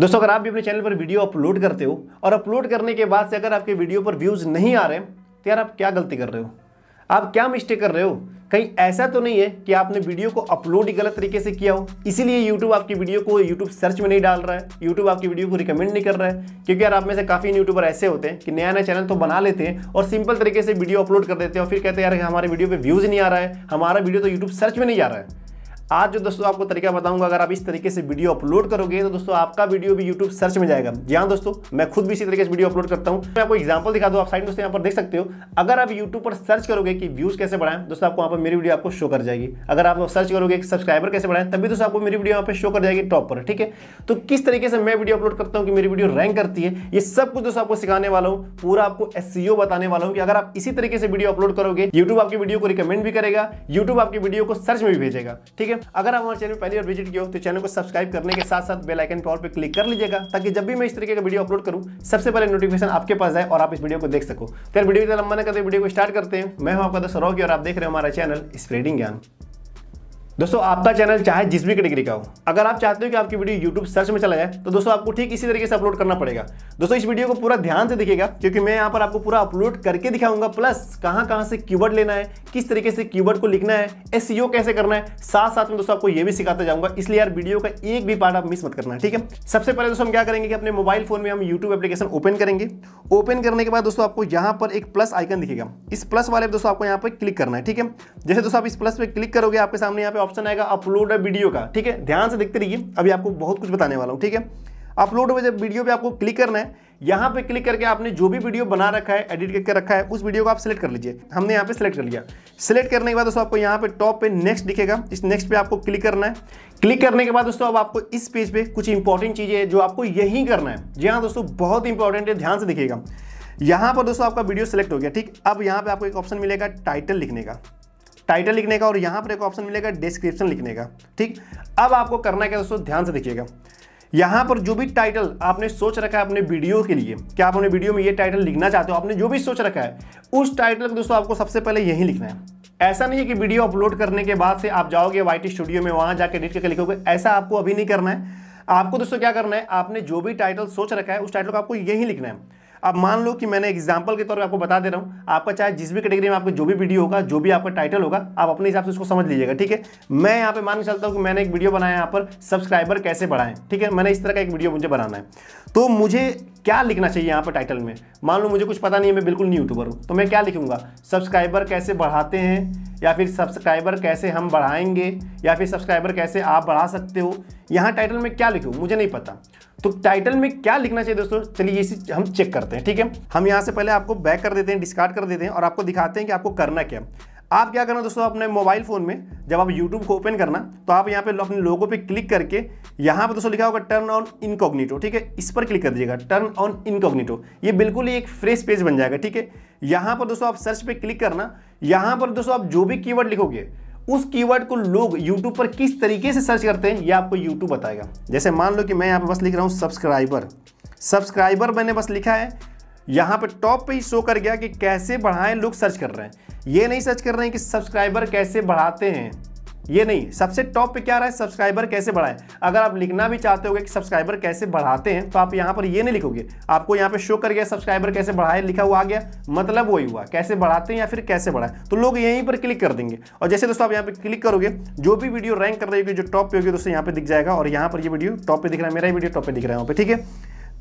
दोस्तों अगर आप भी अपने चैनल पर वीडियो अपलोड करते हो और अपलोड करने के बाद से अगर आपके वीडियो पर व्यूज़ नहीं आ रहे तो यार आप क्या गलती कर रहे हो आप क्या मिस्टेक कर रहे हो कहीं ऐसा तो नहीं है कि आपने वीडियो को अपलोड ही गलत तरीके से किया हो इसीलिए YouTube आपकी वीडियो को YouTube सर्च में नहीं डाल रहा है YouTube आपकी वीडियो को रिकमेंड नहीं कर रहा है क्योंकि यार आप में से काफ़ी यूट्यूबर ऐसे होते हैं कि नया नया चैनल तो बना लेते हैं और सिंपल तरीके से वीडियो अपलोड कर देते हैं और फिर कहते हैं यार हमारे वीडियो पर व्यूज़ नहीं आ रहा है हमारा वीडियो तो यूट्यूब सर्च में नहीं जा रहा है आज जो दोस्तों आपको तरीका बताऊंगा अगर आप इस तरीके से वीडियो अपलोड करोगे तो दोस्तों आपका वीडियो भी यूट्यूब सर्च में जाएगा जहां दोस्तों मैं खुद भी इसी तरीके से वीडियो अपलोड करता हूं मैं आपको एग्जाम्पल दिखा दूँ आप साइड दोस्तों यहाँ पर देख सकते हो अगर आप यूट्यूब पर सर्च करोगे कि व्यूज कैसे बढ़ाएं दोस्तों आपको वहाँ पर मेरी वीडियो आपको शो कर जाएगी अगर आप सर्च करोगे सब्सक्राइबर कैसे बढ़ाएं तभी दोस्तों आपको मेरी वीडियो यहाँ पर शो कर जाएगी टॉप पर ठीक है तो किस तरीके से मैं वीडियो अपलोड करता हूँ कि मेरी वीडियो रैंक करती है ये सब कुछ दोस्तों आपको सिखाने वाला हूँ पूरा आपको एस e बताने वाला हूँ कि अगर आप इसी तरीके से वीडियो अपलोड करोगे यूट्यूब आपकी वीडियो को रिकमेंड भी करेगा यूट्यूब आपकी वीडियो को सर्च में भी भेजेगा ठीक है अगर आप हमारे चैनल पहली बार विजिट किया हो तो चैनल को सब्सक्राइब करने के साथ साथ बेलाइकन पर क्लिक कर लीजिएगा ताकि जब भी मैं इस तरीके का वीडियो अपलोड करूँ सबसे पहले नोटिफिकेशन आपके पास जाए और आप इस वीडियो को देख सको तो वीडियो लंबा न करते वीडियो को स्टार्ट करते हैं मैं हूं आपका दस और आप देख रहे हो हमारा चैनल स्प्रेडिंग ज्ञान दोस्तों आपका चैनल चाहे जिस भी कैटेगरी का हो अगर आप चाहते हो कि आपकी वीडियो YouTube सर्च में चला जाए तो दोस्तों आपको ठीक इसी तरीके से अपलोड करना पड़ेगा दोस्तों इस वीडियो को पूरा ध्यान से देखिएगा क्योंकि मैं यहाँ पर आपको पूरा अपलोड करके दिखाऊंगा प्लस कहाँ कहाँ से कीवर्ड लेना है किस तरीके से कीवर्ड को लिखना है एस e कैसे करना है साथ साथ में दोस्तों आपको ये भी सिखाता जाऊंगा इसलिए यार वीडियो का एक भी पार्ट आप मिस मत करना ठीक है सबसे पहले दोस्तों हम क्या करेंगे कि अपने मोबाइल फोन में हम यूट्यूब एप्लीकेशन ओपन करेंगे ओपन करने के बाद दोस्तों आपको यहाँ पर एक प्लस आइकन दिखेगा इस प्लस वाले दोस्तों आपको यहाँ पर क्लिक करना है ठीक है जैसे दोस्तों आप इस प्लस पर क्लिक करोगे आपके सामने यहाँ पर ऑप्शन आएगा अपलोड वीडियो का ठीक है ध्यान से देखते रहिए अभी आपको बहुत कुछ बताने वाला हूँ ठीक है अपलोड में जब वीडियो पे आपको क्लिक करना है यहाँ पे क्लिक करके आपने जो भी वीडियो बना रखा है एडिट करके रखा है उस वीडियो को आप सिलेक्ट कर लीजिए हमने यहाँ पे सिलेक्ट कर लिया सिलेक्ट करने के बाद दोस्तों आपको यहाँ पे टॉप पे नेक्स्ट दिखेगा इस नेक्स्ट पे आपको क्लिक करना है क्लिक करने के बाद दोस्तों अब आपको इस पेज पे कुछ इंपॉर्टेंट चीज़ें जो आपको यही करना है जी हाँ दोस्तों बहुत इंपॉर्टेंट है ध्यान से दिखेगा यहाँ पर दोस्तों आपका वीडियो सेलेक्ट हो गया ठीक अब यहाँ पे आपको एक ऑप्शन मिलेगा टाइटल लिखने का टाइटल लिखने का और यहां पर एक ऑप्शन मिलेगा डिस्क्रिप्शन लिखने का ठीक अब आपको करना क्या दोस्तों ध्यान से देखिएगा यहां पर जो भी टाइटल आपने सोच रखा है अपने वीडियो के लिए क्या आप अपने वीडियो में ये टाइटल लिखना चाहते हो आपने जो भी सोच रखा है उस टाइटल को दोस्तों आपको सबसे पहले यही लिखना है ऐसा नहीं है कि वीडियो अपलोड करने के बाद से आप जाओगे वाई स्टूडियो में वहां जाकर एडिट करके लिखोगे ऐसा आपको अभी नहीं करना है आपको दोस्तों क्या करना है आपने जो भी टाइटल सोच रखा है उस टाइटल को आपको यही लिखना है अब मान लो कि मैंने एग्जाम्पल के तौर पर आपको बता दे रहा हूँ आपका चाहे जिस भी कैटेगरी में आपको जो भी वीडियो होगा जो भी आपका टाइटल होगा आप अपने हिसाब से उसको समझ लीजिएगा ठीक है मैं यहाँ पे मान के चलता हूँ कि मैंने एक वीडियो बनाया यहाँ पर सब्सक्राइबर कैसे बढ़ाएं ठीक है मैंने इस तरह का एक वीडियो मुझे बनाना है तो मुझे क्या लिखना चाहिए यहाँ पर टाइटल में मान लो मुझे कुछ पता नहीं है मैं बिल्कुल न्यू यूट्यूबर हूँ तो मैं क्या लिखूंगा सब्सक्राइबर कैसे बढ़ाते हैं या फिर सब्सक्राइबर कैसे हम बढ़ाएंगे या फिर सब्सक्राइबर कैसे आप बढ़ा सकते हो यहाँ टाइटल में क्या लिखूँ मुझे नहीं पता तो टाइटल में क्या लिखना चाहिए दोस्तों चलिए इसी हम चेक करते हैं ठीक है हम यहाँ से पहले आपको बैक कर देते हैं डिस्कार्ड कर देते हैं और आपको दिखाते हैं कि आपको करना क्या आप क्या करना दोस्तों अपने मोबाइल फ़ोन में जब आप यूट्यूब को ओपन करना तो आप यहाँ पे अपने लोगों पे क्लिक करके यहाँ पे दोस्तों लिखा होगा टर्न ऑन इनकॉग्निटो ठीक है इस पर क्लिक कर दीजिएगा टर्न ऑन इनकॉग्निटो ये बिल्कुल ही एक फ्रेश पेज बन जाएगा ठीक है यहाँ पर दोस्तों आप सर्च पे क्लिक करना यहाँ पर दोस्तों आप जो भी कीवर्ड लिखोगे उस कीवर्ड को लोग यूट्यूब पर किस तरीके से सर्च करते हैं ये आपको यूट्यूब बताएगा जैसे मान लो कि मैं यहाँ पर बस लिख रहा हूँ सब्सक्राइबर सब्सक्राइबर मैंने बस लिखा है यहाँ पे टॉप पे ही शो कर गया कि कैसे बढ़ाएं लोग सर्च कर रहे हैं ये नहीं सर्च कर रहे हैं कि सब्सक्राइबर कैसे बढ़ाते हैं ये नहीं सबसे टॉप पे क्या रहा है सब्सक्राइबर कैसे बढ़ाए अगर आप लिखना भी चाहते हो कि सब्सक्राइबर कैसे बढ़ाते हैं तो आप यहाँ पर ये नहीं लिखोगे आपको यहाँ पे शो कर गया सब्सक्राइबर कैसे बढ़ाए लिखा हुआ आ गया मतलब वही हुआ कैसे बढ़ाते हैं या फिर कैसे बढ़ाए तो लोग यहीं पर क्लिक कर देंगे और जैसे दोस्तों आप यहाँ पर क्लिक करोगे जो भी वीडियो रैंक कर रही होगी जो टॉप पे होगी दोस्तों यहाँ पर दिख जाएगा और यहाँ पर ये वीडियो टॉप पे दिख रहा है मेरा वीडियो टॉप पर दिख रहा है यहाँ पर ठीक है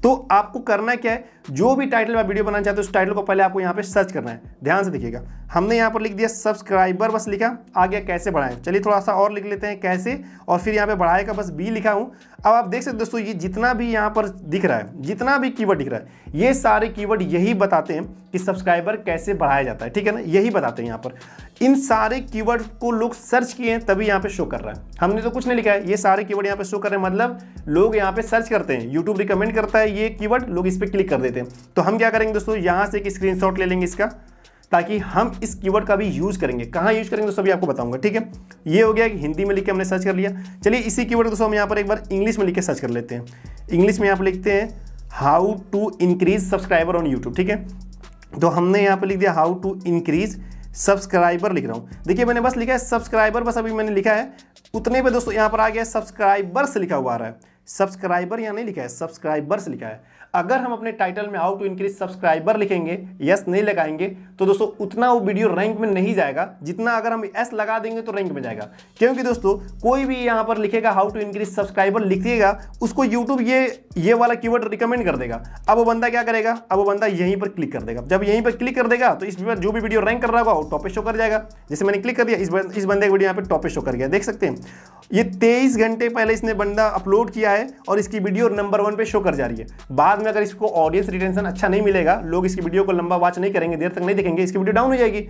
तो आपको करना क्या है जो भी टाइटल में वीडियो बनाना चाहते हो उस टाइटल को पहले आपको यहाँ पे सर्च करना है ध्यान से देखिएगा हमने यहाँ पर लिख दिया सब्सक्राइबर बस लिखा आगे कैसे बढ़ाएं चलिए थोड़ा सा और लिख लेते हैं कैसे और फिर यहाँ पे बढ़ाएगा बस बी लिखा हूँ अब आप देख सकते हैं दोस्तों ये जितना भी यहाँ पर दिख रहा है जितना भी कीवर्ड दिख रहा है ये सारे कीवर्ड यही बताते हैं कि सब्सक्राइबर कैसे बढ़ाया जाता है ठीक है ना यही बताते हैं यहाँ पर इन सारे कीवर्ड को लोग सर्च किए हैं तभी यहाँ पे शो कर रहा है हमने तो कुछ नहीं लिखा है ये सारे कीवर्ड यहाँ पे शो कर रहे हैं मतलब लोग यहाँ पे सर्च करते हैं यूट्यूब रिकमेंड करता है ये कीवर्ड लोग इस पर क्लिक कर देते हैं तो हम क्या करेंगे दोस्तों यहाँ से एक स्क्रीन ले लेंगे इसका ताकि हम इस कीवर्ड का भी यूज करेंगे कहाँ यूज करेंगे दोस्तों आपको बताऊंगा ठीक है ये हो गया कि हिंदी में लिख के हमने सर्च कर लिया चलिए इसी कीवर्ड को दोस्तों हम यहाँ पर एक बार इंग्लिश में लिख के सर्च कर लेते हैं इंग्लिश में आप पर लिखते हैं how to increase subscriber on YouTube ठीक है तो हमने यहाँ पर लिख दिया हाउ टू इंक्रीज सब्सक्राइबर लिख रहा हूँ देखिए मैंने बस लिखा है सब्सक्राइबर बस अभी मैंने लिखा है उतने पे दोस्तों यहाँ पर आ गया सब्सक्राइबर्स लिखा हुआ आ रहा है सब्सक्राइबर यहाँ नहीं लिखा है सब्सक्राइबर्स लिखा है अगर हम अपने टाइटल में हाउ टू इंक्रीज सब्सक्राइबर लिखेंगे यस नहीं लगाएंगे तो दोस्तों उतना वो वीडियो रैंक में नहीं जाएगा जितना अगर हम एस लगा देंगे तो रैंक में जाएगा क्योंकि दोस्तों कोई भी यहाँ पर लिखेगा हाउ टू इंक्रीज सब्सक्राइबर लिखिएगा उसको यूट्यूब ये ये वाला की रिकमेंड कर देगा अब वो बंदा क्या करेगा अब वो बंदा यहीं पर क्लिक कर देगा जब यहीं पर क्लिक कर देगा तो इस पर जो भी वीडियो रैंक कर रहा होगा वो टॉपे शो कर जाएगा जैसे मैंने क्लिक कर दिया इस बंदे का वीडियो यहाँ पर टॉप शो कर गया देख सकते हैं ये तेईस घंटे पहले इसने बंदा अपलोड किया है है और इसकी वीडियो नंबर वन पे शो कर जा रही है बाद में अगर इसको ऑडियंस रिटेंशन अच्छा नहीं मिलेगा लोग इसकी वीडियो को लंबा वॉच नहीं करेंगे देर तक नहीं देखेंगे इसकी वीडियो डाउन हो जाएगी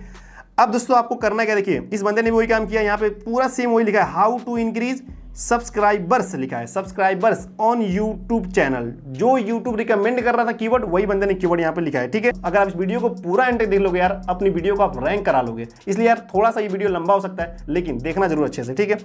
अब दोस्तों आपको करना क्या देखिए इस बंदे ने वही काम किया यहाँ पे पूरा सेम वही लिखा है हाउ टू इंक्रीज सब्सक्राइबर्स लिखा है सब्सक्राइबर्स ऑन यूट्यूब चैनल जो यूट्यूब रिकमेंड कर रहा था कीवर्ड वही बंदे ने कीवर्ड यहाँ पे लिखा है ठीक है अगर आप इस वीडियो को पूरा एंड देख लोगे यार अपनी वीडियो को आप रैंक करा लोगे इसलिए यार थोड़ा सा ये वीडियो लंबा हो सकता है लेकिन देखना जरूर अच्छे से ठीक है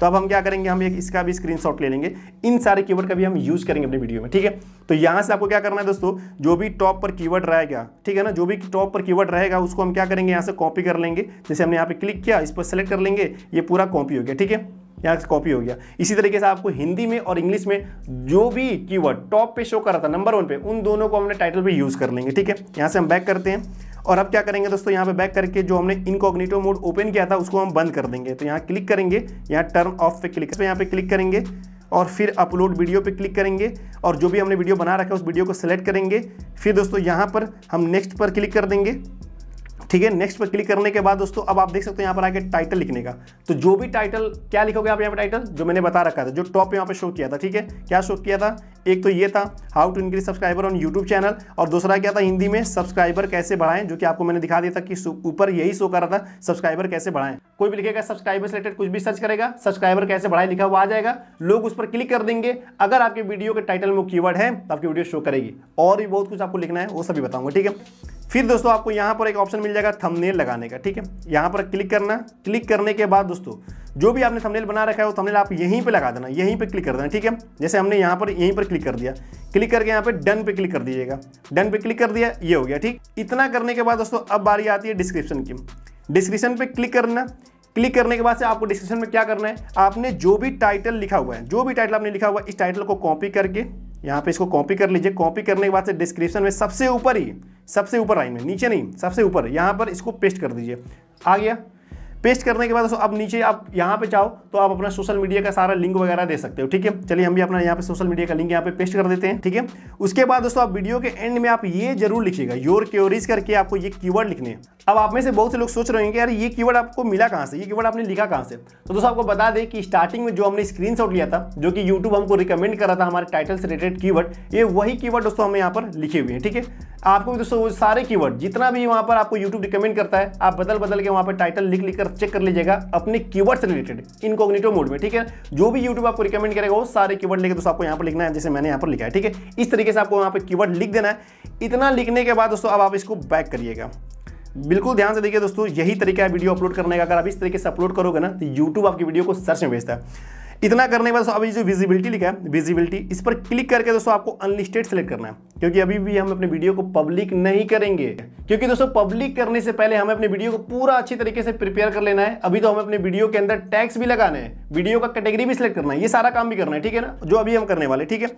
तो अब हम क्या करेंगे हम एक इसका भी स्क्रीन ले लेंगे इन सारे कीवर्ड का भी हम यूज करेंगे अपनी वीडियो में ठीक है तो यहाँ से आपको क्या करना है दोस्तों जो भी टॉप पर कीवर्ड रहेगा ठीक है ना जो भी टॉप पर कीवर्ड रहेगा उसको हम क्या करेंगे यहाँ से कॉपी कर लेंगे जैसे हमने यहाँ पे क्लिक किया इस पर सेलेक्ट कर लेंगे ये पूरा कॉपी हो गया ठीक है यहाँ से कॉपी हो गया इसी तरीके से आपको हिंदी में और इंग्लिश में जो भी कीवर्ड टॉप पे शो कर रहा था नंबर वन पे उन दोनों को हमने टाइटल पे यूज़ कर लेंगे ठीक है यहाँ से हम बैक करते हैं और अब क्या करेंगे दोस्तों यहाँ पे बैक करके जो हमने इनकॉग्निटो मोड ओपन किया था उसको हम बंद कर देंगे तो यहाँ क्लिक करेंगे यहाँ टर्न ऑफ पे क्लिक यहाँ पे क्लिक करेंगे और फिर अपलोड वीडियो पे क्लिक करेंगे और जो भी हमने वीडियो बना रखा है उस वीडियो को सिलेक्ट करेंगे फिर दोस्तों यहाँ पर हम नेक्स्ट पर क्लिक कर देंगे ठीक है नेक्स्ट पर क्लिक करने के बाद दोस्तों अब आप देख सकते हो यहाँ पर आगे टाइटल लिखने का तो जो भी टाइटल क्या लिखोगे आप यहाँ पर टाइटल जो मैंने बता रखा था जो टॉप यहाँ पर शो किया था ठीक है क्या शो किया था एक तो ये था how to increase subscriber on YouTube channel और दूसरा क्या था हिंदी में सब्सक्राइबर कैसे बढ़ाएं जो कि आपको मैंने दिखा दिया था कि ऊपर यही शो कर रहा था सब्सक्राइबर कैसे बढ़ाएं कोई भी लिखेगा सब्सक्राइबर से रिलेटेड कुछ भी सर्च करेगा सब्सक्राइबर कैसे बढ़ाएं लिखा हुआ आ जाएगा लोग उस पर क्लिक कर देंगे अगर आपके वीडियो के टाइटल में कीवर्ड है तो आपकी वीडियो शो करेगी और भी बहुत कुछ आपको लिखना है वो सभी बताऊंगा ठीक है फिर दोस्तों आपको यहाँ पर एक ऑप्शन मिल जाएगा थंबनेल लगाने का ठीक है यहाँ पर क्लिक करना क्लिक करने के बाद दोस्तों जो भी आपने थंबनेल बना रखा है वो थंबनेल आप यहीं पे लगा देना यहीं पे क्लिक कर देना ठीक है जैसे हमने यहाँ पर यहीं पर क्लिक कर दिया क्लिक करके यहाँ पे डन पे क्लिक कर दीजिएगा डन पे क्लिक कर दिया ये हो गया ठीक इतना करने के बाद दोस्तों अब बारी आती है डिस्क्रिप्शन की डिस्क्रिप्शन पे क्लिक करना क्लिक करने के बाद से आपको डिस्क्रिप्शन में क्या करना है आपने जो भी टाइटल लिखा हुआ है जो भी टाइटल आपने लिखा हुआ है इस टाइटल को कॉपी करके यहाँ पे इसको कॉपी कर लीजिए कॉपी करने के बाद से डिस्क्रिप्शन में सबसे ऊपर ही सबसे ऊपर आई में नीचे नहीं सबसे ऊपर यहाँ पर इसको पेस्ट कर दीजिए आ गया पेस्ट करने के बाद अब नीचे आप यहाँ पे जाओ तो आप अपना सोशल मीडिया का सारा लिंक वगैरह दे सकते हो ठीक है चलिए हम भी अपना यहाँ पे सोशल मीडिया का लिंक यहाँ पे पेस्ट कर देते हैं ठीक है उसके बाद दोस्तों आप वीडियो के एंड में आप ये जरूर लिखिएगा योर क्योरीज करके आपको ये कीवर्ड लिखने हैं अब आप में से बहुत से लोग सोच रहे हैं कि यार ये कीवर्ड आपको मिला कहाँ से ये कीवर्ड आपने लिखा कहाँ से तो दोस्तों आपको बता दें कि स्टार्टिंग में जो हमने स्क्रीनशॉट लिया था जो कि यूट्यूब हमको रिकमेंड करा था हमारे टाइटल से रिलेटेड कीवर्ड ये वही कीवर्ड दोस्तों हमें यहाँ पर लिखे हुए हैं ठीक है आपको भी दोस्तों वो सारे कीवर्ड जितना भी वहाँ पर आपको यूट्यूब रिकमेंड करता है आप बदल बदल के वहाँ पर टाइटल लिख लिख कर चेक कर लीजिएगा अपने कीवर्ड से रिलेटेड इनकोग्निटो मोड में ठीक है जो भी यूट्यूब आपको रिकमेंड करेगा वो सारे कीवर्ड लेके दोस्तों आपको यहाँ पर लिखना है जैसे मैंने यहाँ पर लिखा है ठीक है इस तरीके से आपको वहां पर कीवर्ड लिख देना है इतना लिखने के बाद दोस्तों अब आप इसको बैक करिएगा बिल्कुल ध्यान से देखिए दोस्तों यही तरीका है वीडियो अपलोड करने का अगर आप इस तरीके से अपलोड करोगे ना तो यूट्यूब आपकी वीडियो को सर्च में भेजता है इतना करने के बाद दोस्तों अभी जो विजिबिलिटी लिखा है विजिबिलिटी इस पर क्लिक करके दोस्तों आपको अनलिस्टेड सेलेक्ट करना है क्योंकि अभी भी हम अपने वीडियो को पब्लिक नहीं करेंगे क्योंकि दोस्तों पब्लिक करने से पहले हमें अपने वीडियो को पूरा अच्छी तरीके से प्रिपेयर कर लेना है अभी तो हमें अपने वीडियो के अंदर टैक्स भी लगाना है वीडियो का कैटेगरी भी सिलेक्ट करना है ये सारा काम भी करना है ठीक है ना जो अभी हम करने वाले ठीक है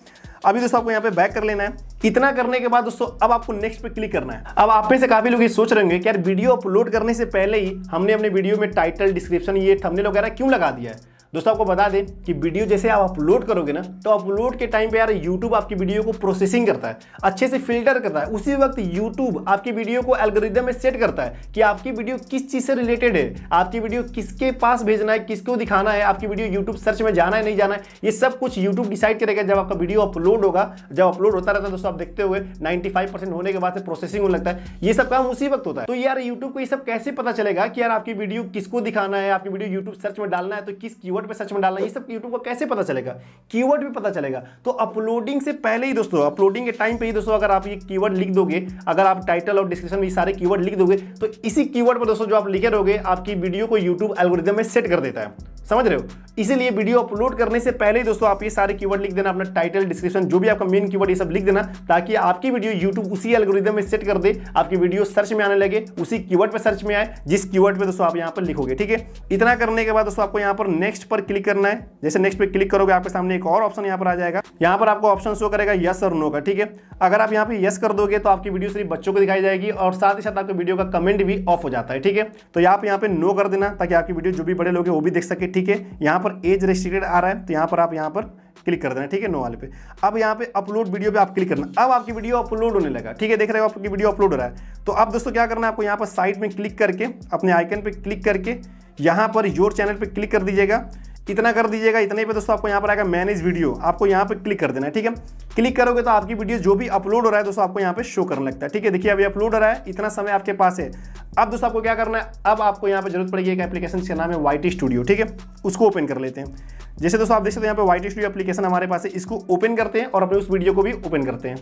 अभी दोस्तों आपको यहाँ पे बैक कर लेना है इतना करने के बाद दोस्तों अब आपको नेक्स्ट पे क्लिक करना है अब आप में से काफी लोग ये सोच रहे होंगे कि यार वीडियो अपलोड करने से पहले ही हमने अपने वीडियो में टाइटल डिस्क्रिप्शन ये थंबनेल वगैरह क्यों लगा दिया है दोस्तों आपको बता दें कि वीडियो जैसे आप अपलोड करोगे ना तो अपलोड के टाइम पे यार यूट्यूब आपकी वीडियो को प्रोसेसिंग करता है अच्छे से फिल्टर करता है उसी वक्त यूट्यूब आपकी वीडियो को एल्गोरिदम में सेट करता है कि आपकी वीडियो किस चीज़ से रिलेटेड है आपकी वीडियो किसके पास भेजना है किसको दिखाना है आपकी वीडियो यूट्यूब सर्च में जाना है नहीं जाना है ये सब कुछ यूट्यूब डिसाइड करेगा जब आपका वीडियो अपलोड होगा जब अपलोड होता रहता है दोस्तों आप देखते हुए नाइन्टी होने के बाद से प्रोसेसिंग होने लगता है ये सब काम उसी वक्त होता है तो यार यूट्यूब को ये सब कैसे पता चलेगा कि यार आपकी वीडियो किसको दिखाना है आपकी वीडियो यूट्यूब सर्च में डालना है तो किस की कीवर्ड पे सर्च में डालना ये सब यूट्यूब को कैसे पता चलेगा कीवर्ड भी पता चलेगा तो अपलोडिंग से पहले ही दोस्तों अपलोडिंग के टाइम पे ही दोस्तों अगर आप ये कीवर्ड लिख दोगे अगर आप टाइटल और डिस्क्रिप्शन में ये सारे कीवर्ड लिख दोगे तो इसी कीवर्ड पर दोस्तों जो आप लिखे रहोगे आपकी वीडियो को यूट्यूब एल्गोरिदम में सेट कर देता है समझ रहे हो इसीलिए वीडियो अपलोड करने से पहले ही दोस्तों आप ये सारे कीवर्ड लिख देना अपना टाइटल डिस्क्रिप्शन जो भी आपका मेन कीवर्ड ये सब लिख देना ताकि आपकी वीडियो यूट्यूब उसी एल्गोरिदम में सेट कर दे आपकी वीडियो सर्च में आने लगे उसी कीवर्ड पर सर्च में आए जिस कीवर्ड पर दोस्तों आप यहाँ पर लिखोगे ठीक है इतना करने के बाद दोस्तों आपको यहाँ पर नेक्स्ट नेक्स्ट पर क्लिक करना है जैसे नेक्स्ट पर क्लिक करोगे आपके सामने एक और ऑप्शन यहाँ पर आ जाएगा यहाँ पर आपको ऑप्शन शो करेगा यस और नो का ठीक है अगर आप यहाँ पे यस कर दोगे तो आपकी वीडियो सिर्फ बच्चों को दिखाई जाएगी और साथ ही साथ आपके वीडियो का कमेंट भी ऑफ हो जाता है ठीक है तो आप यहाँ पे नो कर देना ताकि आपकी वीडियो जो भी बड़े लोग हैं वो भी देख सके ठीक है यहाँ पर एज रेस्ट्रिक्टेड आ रहा है तो यहाँ पर आप यहाँ पर क्लिक कर देना ठीक है नो वाले पे अब यहाँ पे अपलोड वीडियो पे आप क्लिक करना अब आपकी वीडियो अपलोड होने लगा ठीक है देख रहे हो आपकी वीडियो अपलोड हो रहा है तो अब दोस्तों क्या करना है आपको यहाँ पर साइड में क्लिक करके अपने आइकन पे क्लिक करके यहाँ पर योर चैनल पर क्लिक कर दीजिएगा इतना कर दीजिएगा इतने पे दोस्तों आपको यहाँ पर आएगा मैनेज वीडियो आपको यहाँ पे क्लिक कर देना है ठीक है क्लिक करोगे तो आपकी वीडियो जो भी अपलोड हो रहा है दोस्तों आपको यहाँ पे शो करने लगता है ठीक है देखिए अभी अपलोड हो रहा है इतना समय आपके पास है अब दोस्तों आपको क्या करना है अब आपको यहाँ पर जरूरत पड़ेगी एक एप्लीकेशन जिसका नाम है वाई स्टूडियो ठीक है उसको ओपन कर लेते हैं जैसे दोस्तों आप देख सकते हैं यहाँ पे वाई स्टूडियो एप्लीकेशन हमारे पास है इसको ओपन करते हैं और अपने उस वीडियो को भी ओपन करते हैं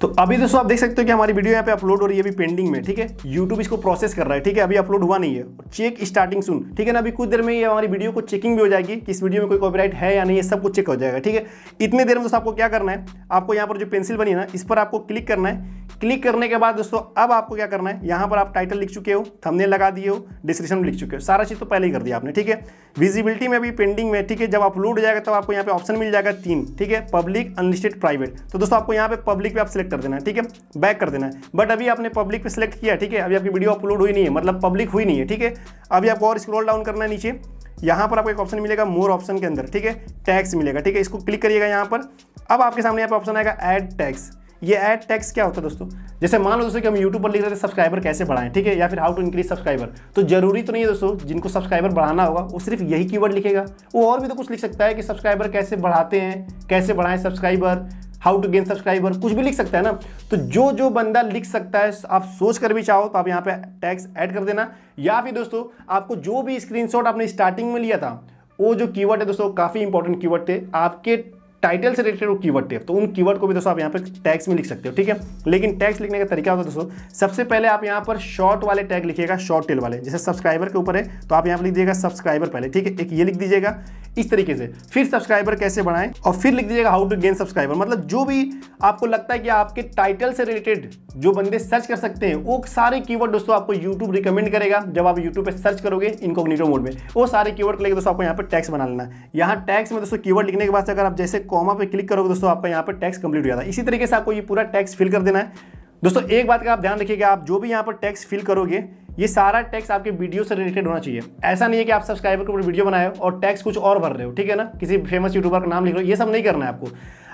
तो अभी दोस्तों आप देख सकते हो कि हमारी वीडियो यहाँ पे अपलोड हो रही है अभी पेंडिंग में ठीक है यूट्यूब इसको प्रोसेस कर रहा है ठीक है अभी अपलोड हुआ नहीं है चेक स्टार्टिंग सुन ठीक है ना अभी कुछ देर में ये हमारी वीडियो को चेकिंग भी हो जाएगी कि इस वीडियो में कोई कॉपीराइट है या नहीं है सब कुछ चेक हो जाएगा ठीक है इतने देर में दोस्तों आपको क्या करना है आपको यहाँ पर जो पेंसिल बनी है ना इस पर आपको क्लिक करना है क्लिक करने के बाद दोस्तों अब आपको क्या करना है यहाँ पर आप टाइटल लिख चुके हो थमने लगा दिए हो डिस्क्रिप्शन लिख चुके हो सारा चीज़ तो पहले ही कर दिया आपने ठीक है विजिबिलिटी में भी पेंडिंग में ठीक है जब अपलोड हो जाएगा तब आपको यहाँ पर ऑप्शन मिल जाएगा तीन ठीक है पब्लिक अनलिस्टेड प्राइवेट तो दोस्तों आपको यहाँ पर पब्लिक पे आप सेलेक्ट कर देना है ठीक है बैक कर देना है बट अभी आपने पब्लिक पे सिलेक्ट किया ठीक है अभी आपकी वीडियो अपलोड हुई नहीं है मतलब पब्लिक हुई नहीं है ठीक है अभी आपको और स्क्रॉल डाउन करना है नीचे यहाँ पर आपको एक ऑप्शन मिलेगा मोर ऑप्शन के अंदर ठीक है टैक्स मिलेगा ठीक है इसको क्लिक करिएगा यहाँ पर अब आपके सामने यहाँ पर ऑप्शन आएगा एड टैक्स ये एड टैक्स क्या होता है दोस्तों जैसे मान लो दोस्तों कि हम यूट्यूब पर लिख रहे थे सब्सक्राइबर कैसे बढ़ाएं ठीक है या फिर हाउ टू इंक्रीज सब्सक्राइबर तो जरूरी तो नहीं है दोस्तों जिनको सब्सक्राइबर बढ़ाना होगा वो सिर्फ यही कीवर्ड लिखेगा वो और भी तो कुछ लिख सकता है कि सब्सक्राइबर कैसे बढ़ाते हैं कैसे बढ़ाएं subscriber how to gain subscriber कुछ भी लिख सकता है ना तो जो जो बंदा लिख सकता है आप सोच कर भी चाहो तो आप यहाँ पे टैक्स ऐड कर देना या फिर दोस्तों आपको जो भी स्क्रीनशॉट आपने स्टार्टिंग में लिया था वो जो कीवर्ड है दोस्तों काफ़ी इंपॉर्टेंट कीवर्ड थे आपके टाइटल से रिलेटेड वो कीवर्ड थे तो उन कीवर्ड को भी दोस्तों आप यहाँ पे टैक्स में लिख सकते हो ठीक है लेकिन टैक्स लिखने का तरीका होता है दोस्तों सबसे पहले आप यहाँ पर शॉर्ट वाले टैग लिखिएगा शॉर्ट टेल वाले जैसे सब्सक्राइबर के ऊपर है तो आप यहाँ पर लिख दीजिएगा सब्सक्राइबर पहले ठीक है एक ये लिख दीजिएगा इस तरीके से फिर सब्सक्राइबर कैसे बढ़ाएं और फिर लिख दीजिएगा हाउ टू गेन सब्सक्राइबर मतलब जो भी आपको लगता है कि आपके टाइटल से रिलेटेड जो बंदे सर्च कर सकते हैं वो सारे कीवर्ड दोस्तों आपको यूट्यूब रिकमेंड करेगा जब आप यूट्यूब पर सर्च करोगे इनकोग्निटो मोड में वो सारे कीवर्ड लेकर दोस्तों आपको यहाँ पर टैक्स बना लेना यहाँ टैक्स में दोस्तों कीवर्ड लिखने के बाद अगर आप जैसे कॉमा पर क्लिक करोगे दोस्तों आपका यहाँ पर टैक्स कंप्लीट हो जाता है इसी तरीके से आपको ये पूरा टैक्स फिल कर देना है दोस्तों एक बात का आप ध्यान रखिएगा आप जो भी यहाँ पर टैक्स फिल करोगे ये सारा टैक्स आपके वीडियो से रिलेटेड होना चाहिए ऐसा नहीं है कि आप सब्सक्राइबर के ऊपर वीडियो बनाए और टैक्स कुछ और भर रहे हो ठीक है ना किसी फेमस यूट्यूबर का नाम लिख रहे हो ये सब नहीं करना है आपको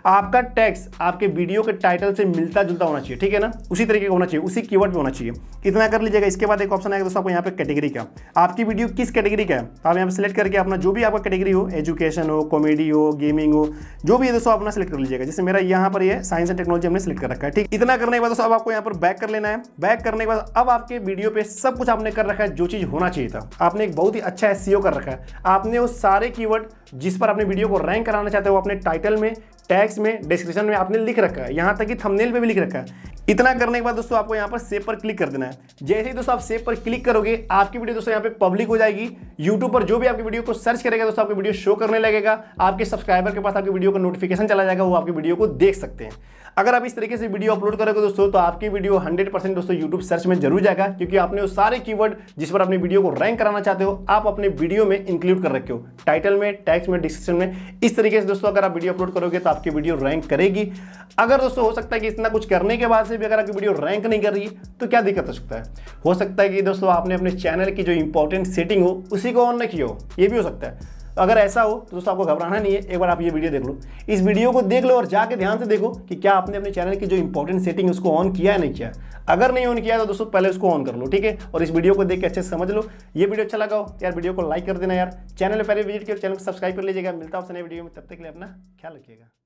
आपका टैक्स आपके वीडियो के टाइटल से मिलता जुलता होना चाहिए ठीक है ना उसी तरीके का होना चाहिए उसी कीवर्ड पे होना चाहिए इतना कर लीजिएगा इसके बाद एक ऑप्शन आएगा दोस्तों आपको यहाँ पे कैटेगरी का आपकी वीडियो किस कैटेगरी का है तो आप यहाँ पे सिलेक्ट करके अपना जो भी आपका कैटेगरी हो एजुकेशन हो कॉमेडी हो गेमिंग हो जो भी है दोस्तों अपना सिलेक्ट कर लीजिएगा जैसे मेरा यहाँ पर ये साइंस एंड टेक्नोलॉजी हमने सिलेक्ट कर रखा है ठीक इतना करने के बाद दोस्तों आपको यहाँ पर बैक कर लेना है बैक करने के बाद अब आपके वीडियो पे सब कुछ आपने कर रखा है जो चीज़ होना चाहिए था आपने एक बहुत ही अच्छा एस कर रखा है आपने वो सारे कीवर्ड जिस पर अपने वीडियो को रैंक कराना चाहते हो अपने टाइटल में टैक्स में डिस्क्रिप्शन में आपने लिख रखा है यहाँ तक कि थंबनेल पे भी लिख रखा है इतना करने के बाद दोस्तों आपको यहाँ पर सेव पर क्लिक कर देना है जैसे ही दोस्तों आप सेव पर क्लिक करोगे आपकी वीडियो दोस्तों यहाँ पे पब्लिक हो जाएगी यूट्यूब पर जो भी आपकी वीडियो को सर्च करेगा दोस्तों आपकी वीडियो शो करने लगेगा आपके सब्सक्राइबर के पास आपकी वीडियो का नोटिफिकेशन चला जाएगा वो आपकी वीडियो को देख सकते हैं अगर आप इस तरीके से वीडियो अपलोड करोगे दोस्तों तो आपकी वीडियो हंड्रेड परसेंट दोस्तों यूट्यूब सर्च में जरूर जाएगा क्योंकि आपने वो सारे की जिस पर अपनी वीडियो को रैंक कराना चाहते हो आप अपने वीडियो में इंक्लूड कर रखे हो टाइटल में टैक्स में डिस्क्रिप्शन में इस तरीके से दोस्तों अगर आप वीडियो अपलोड करोगे तो आपकी वीडियो रैंक करेगी अगर दोस्तों हो सकता है कि इतना कुछ करने के बाद से भी अगर आपकी वीडियो रैंक नहीं कर रही तो क्या दिक्कत हो सकता है हो सकता है कि दोस्तों आपने अपने चैनल की जो इंपॉर्टेंट सेटिंग हो उसी को ऑन नहीं किया हो ये भी हो सकता है अगर ऐसा हो तो दोस्तों आपको घबराना नहीं है एक बार आप ये वीडियो देख लो इस वीडियो को देख लो और जाके ध्यान से देखो कि क्या आपने अपने चैनल की जो इंपॉर्टेंट सेटिंग उसको ऑन किया है नहीं किया अगर नहीं ऑन किया तो दोस्तों पहले उसको ऑन कर लो ठीक है और इस वीडियो को देख के अच्छे से समझ लो ये वीडियो अच्छा लगाओ तो यार वीडियो को लाइक कर देना यार चैनल पहले विजिट किया चैनल तो को सब्सक्राइब कर लीजिएगा मिलता है आपसे नई वीडियो में तब तक के लिए अपना ख्याल रखिएगा